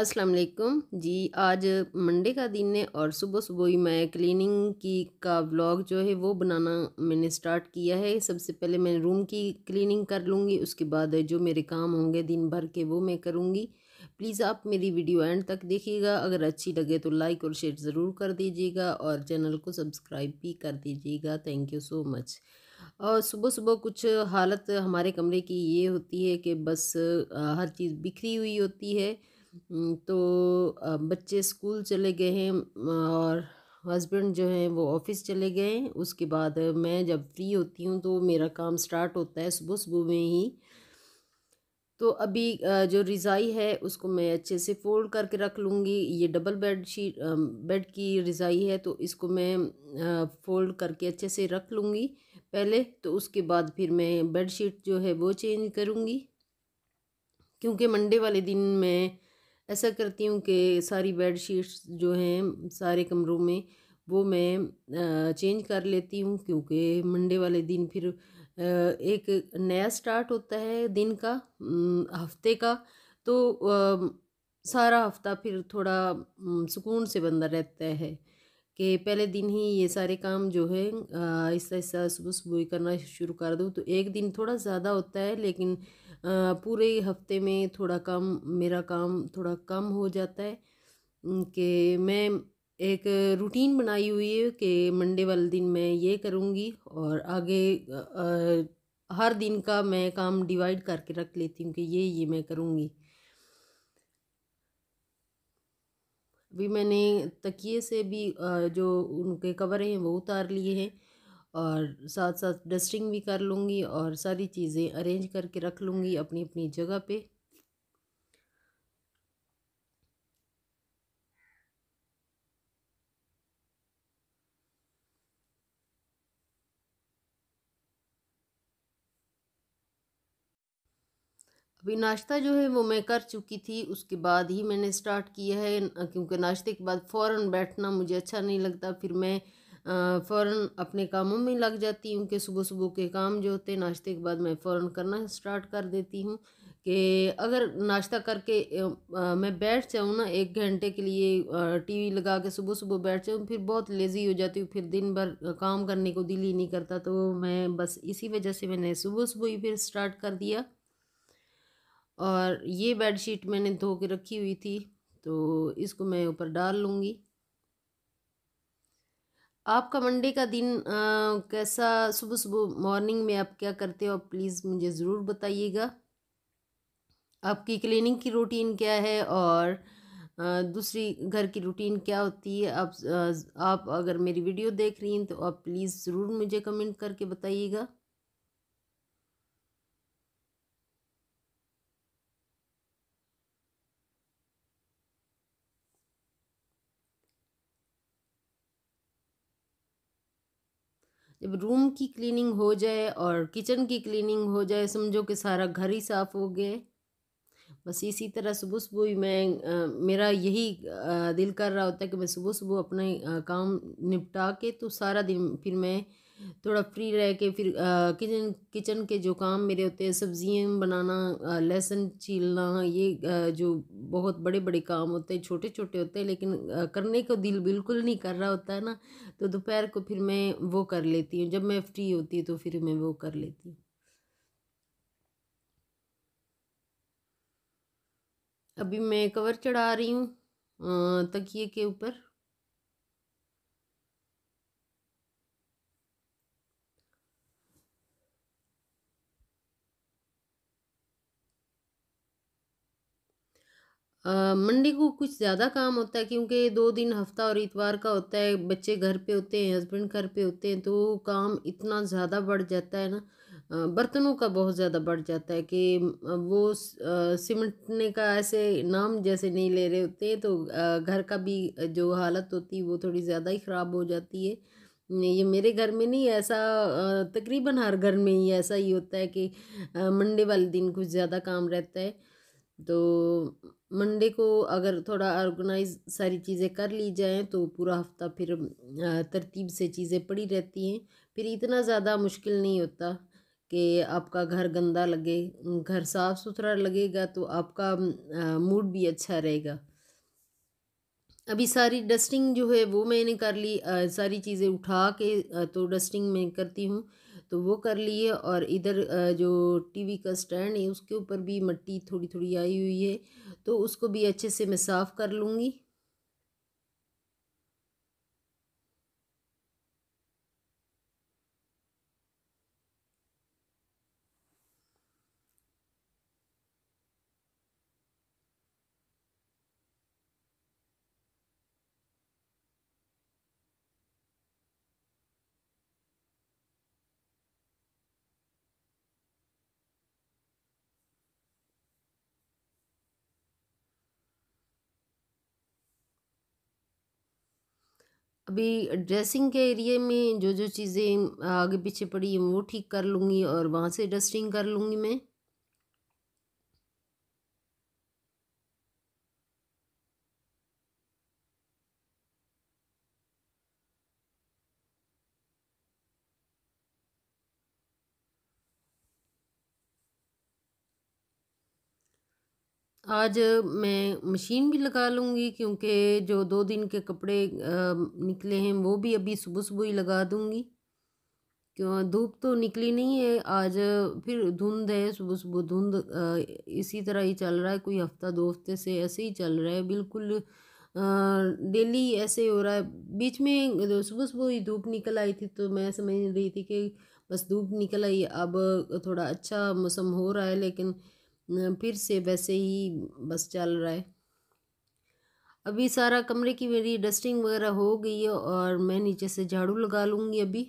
अस्सलाम वालेकुम जी आज मंडे का दिन है और सुबह सुबह ही मैं क्लीनिंग की का व्लॉग जो है वो बनाना मैंने स्टार्ट किया है सबसे पहले मैं रूम की क्लीनिंग कर लूँगी उसके बाद जो मेरे काम होंगे दिन भर के वो मैं करूँगी प्लीज़ आप मेरी वीडियो एंड तक देखिएगा अगर अच्छी लगे तो लाइक और शेयर ज़रूर कर दीजिएगा और चैनल को सब्सक्राइब भी कर दीजिएगा थैंक यू सो मच और सुबह सुबह कुछ हालत हमारे कमरे की ये होती है कि बस हर चीज़ बिखरी हुई होती है तो बच्चे स्कूल चले गए हैं और हस्बैंड जो हैं वो ऑफ़िस चले गए उसके बाद मैं जब फ्री होती हूँ तो मेरा काम स्टार्ट होता है सुबह सुबह में ही तो अभी जो रिज़ाई है उसको मैं अच्छे से फोल्ड करके रख लूँगी ये डबल बेड शीट बेड की रिज़ाई है तो इसको मैं फ़ोल्ड करके अच्छे से रख लूँगी पहले तो उसके बाद फिर मैं बेड शीट जो है वो चेंज करूँगी क्योंकि मंडे वाले दिन मैं ऐसा करती हूँ कि सारी बेड शीट्स जो हैं सारे कमरों में वो मैं चेंज कर लेती हूँ क्योंकि मंडे वाले दिन फिर एक नया स्टार्ट होता है दिन का हफ्ते का तो सारा हफ्ता फिर थोड़ा सुकून से बंदा रहता है कि पहले दिन ही ये सारे काम जो है आहिस्ता आहिस्ता सुबह सुबह करना शुरू कर दूँ तो एक दिन थोड़ा ज़्यादा होता है लेकिन पूरे हफ्ते में थोड़ा कम मेरा काम थोड़ा कम हो जाता है कि मैं एक रूटीन बनाई हुई है कि मंडे वाले दिन मैं ये करूँगी और आगे हर दिन का मैं काम डिवाइड करके रख लेती हूँ कि ये ये मैं करूँगी अभी मैंने तकिए से भी जो उनके कवर हैं वो उतार लिए हैं और साथ साथ डस्टिंग भी कर लूँगी और सारी चीज़ें अरेंज करके रख लूँगी अपनी अपनी जगह पे अभी नाश्ता जो है वो मैं कर चुकी थी उसके बाद ही मैंने स्टार्ट किया है क्योंकि नाश्ते के बाद फ़ौर बैठना मुझे अच्छा नहीं लगता फिर मैं फ़ौर अपने कामों में लग जाती हूँ कि सुबह सुबह के काम जो होते हैं नाश्ते के बाद मैं फ़ौर करना स्टार्ट कर देती हूँ कि अगर नाश्ता करके मैं बैठ जाऊँ ना एक घंटे के लिए टीवी लगा के सुबह सुबह बैठ जाऊँ फिर बहुत लेज़ी हो जाती हूँ फिर दिन भर काम करने को दिल ही नहीं करता तो मैं बस इसी वजह से मैंने सुबह सुबह ही फिर स्टार्ट कर दिया और ये बेडशीट मैंने धो के रखी हुई थी तो इसको मैं ऊपर डाल लूँगी आपका मंडे का दिन आ, कैसा सुबह सुबह मॉर्निंग में आप क्या करते हो प्लीज़ मुझे ज़रूर बताइएगा आपकी क्लीनिंग की रूटीन क्या है और दूसरी घर की रूटीन क्या होती है आप आप अगर मेरी वीडियो देख रही हैं तो आप प्लीज़ ज़रूर मुझे कमेंट करके बताइएगा जब रूम की क्लीनिंग हो जाए और किचन की क्लीनिंग हो जाए समझो कि सारा घर ही साफ़ हो गया बस इसी तरह सुबह सुबह ही मैं आ, मेरा यही आ, दिल कर रहा होता है कि मैं सुबह सुबह अपने आ, काम निपटा के तो सारा दिन फिर मैं थोड़ा फ्री रह के फिर किचन किचन के जो काम मेरे होते हैं सब्जियाँ बनाना लहसुन छीलना ये आ, जो बहुत बड़े बड़े काम होते हैं छोटे छोटे होते हैं लेकिन आ, करने को दिल बिल्कुल नहीं कर रहा होता है ना तो दोपहर को फिर मैं वो कर लेती हूँ जब मैं फ्री होती हूँ तो फिर मैं वो कर लेती हूँ अभी मैं कवर चढ़ा रही हूँ तकिए के ऊपर मंडे को कुछ ज़्यादा काम होता है क्योंकि दो दिन हफ्ता और इतवार का होता है बच्चे घर पे होते हैं हस्बैंड घर पे होते हैं तो काम इतना ज़्यादा बढ़ जाता है ना बर्तनों का बहुत ज़्यादा बढ़ जाता है कि वो सिमटने का ऐसे नाम जैसे नहीं ले रहे होते हैं तो घर का भी जो हालत होती है वो थोड़ी ज़्यादा ही ख़राब हो जाती है ये मेरे घर में नहीं ऐसा तकरीबन हर घर में ही ऐसा ही होता है कि मंडे वाले दिन कुछ ज़्यादा काम रहता है तो मंडे को अगर थोड़ा ऑर्गेनाइज सारी चीज़ें कर ली जाएँ तो पूरा हफ्ता फिर तरतीब से चीज़ें पड़ी रहती हैं फिर इतना ज़्यादा मुश्किल नहीं होता कि आपका घर गंदा लगे घर साफ़ सुथरा लगेगा तो आपका मूड भी अच्छा रहेगा अभी सारी डस्टिंग जो है वो मैंने कर ली सारी चीज़ें उठा के तो डस्टिंग मैं करती हूँ तो वो कर लिए और इधर जो टीवी का स्टैंड है उसके ऊपर भी मिट्टी थोड़ी थोड़ी आई हुई है तो उसको भी अच्छे से मैं साफ़ कर लूँगी अभी ड्रेसिंग के एरिए में जो जो चीज़ें आगे पीछे पड़ी हैं वो ठीक कर लूँगी और वहाँ से डस्टिंग कर लूँगी मैं आज मैं मशीन भी लगा लूँगी क्योंकि जो दो दिन के कपड़े निकले हैं वो भी अभी सुबह सुबह ही लगा दूँगी क्यों धूप तो निकली नहीं है आज फिर धुंध है सुबह सुबह धुंध इसी तरह ही चल रहा है कोई हफ्ता दो हफ्ते से ऐसे ही चल रहा है बिल्कुल डेली ऐसे हो रहा है बीच में सुबह सुबह ही धूप निकल आई थी तो मैं समझ रही थी कि बस धूप निकल आई अब थोड़ा अच्छा मौसम हो रहा है लेकिन फिर से वैसे ही बस चल रहा है अभी सारा कमरे की मेरी डस्टिंग वगैरह हो गई है और मैं नीचे से झाड़ू लगा लूँगी अभी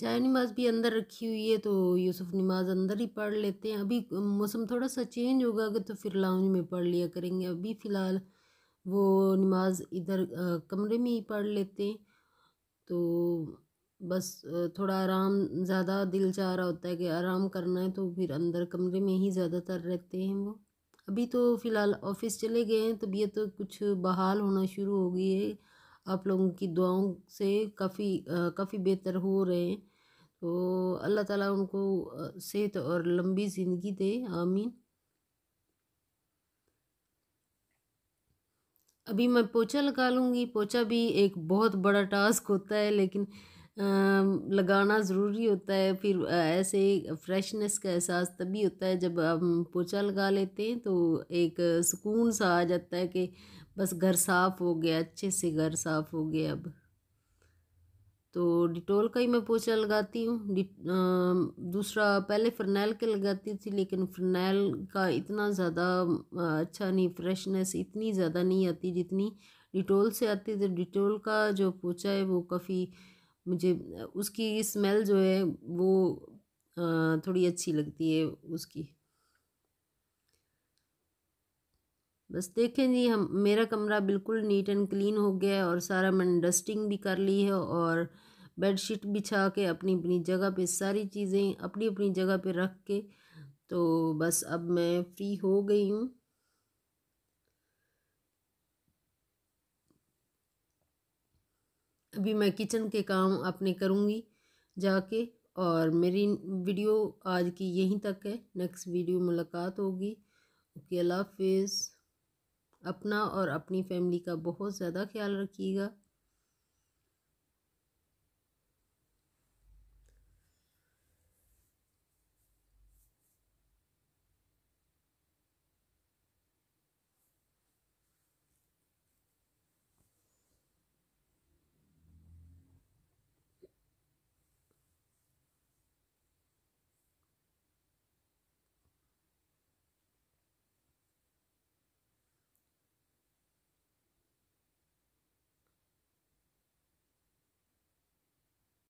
चाय नमाज़ भी अंदर रखी हुई है तो यूसुफ नमाज अंदर ही पढ़ लेते हैं अभी मौसम थोड़ा सा चेंज होगा अगर तो फिर लाउंज में पढ़ लिया करेंगे अभी फ़िलहाल वो नमाज इधर कमरे में ही पढ़ लेते हैं तो बस थोड़ा आराम ज़्यादा दिल चाह रहा होता है कि आराम करना है तो फिर अंदर कमरे में ही ज़्यादातर रहते हैं वो अभी तो फ़िलहाल ऑफ़िस चले गए हैं तबीयत तो कुछ बहाल होना शुरू हो गई है आप लोगों की दुआओं से काफ़ी काफ़ी बेहतर हो रहे हैं तो अल्लाह ताला उनको सेहत और लंबी ज़िंदगी दे आमीन अभी मैं पोछा लगा लूँगी पोछा भी एक बहुत बड़ा टास्क होता है लेकिन आ, लगाना ज़रूरी होता है फिर ऐसे फ्रेशनेस का एहसास तभी होता है जब हम पोछा लगा लेते हैं तो एक सुकून सा आ जाता है कि बस घर साफ हो गया अच्छे से घर साफ हो गया अब तो डिटोल का ही मैं पोछा लगाती हूँ दूसरा पहले फरनेल के लगाती थी लेकिन फरनेल का इतना ज़्यादा अच्छा नहीं फ्रेशनेस इतनी ज़्यादा नहीं आती जितनी डिटोल से आती तो डिटोल का जो पोछा है वो काफ़ी मुझे उसकी स्मेल जो है वो थोड़ी अच्छी लगती है उसकी बस देखें जी हम मेरा कमरा बिल्कुल नीट एंड क्लीन हो गया है और सारा मैंने डस्टिंग भी कर ली है और बेड शीट बिछा के अपनी अपनी जगह पे सारी चीज़ें अपनी अपनी जगह पे रख के तो बस अब मैं फ्री हो गई हूँ अभी मैं किचन के काम अपने करूँगी जाके और मेरी वीडियो आज की यहीं तक है नेक्स्ट वीडियो मुलाकात होगी ओके अल्लाह हाफिज़ अपना और अपनी फैमिली का बहुत ज़्यादा ख्याल रखिएगा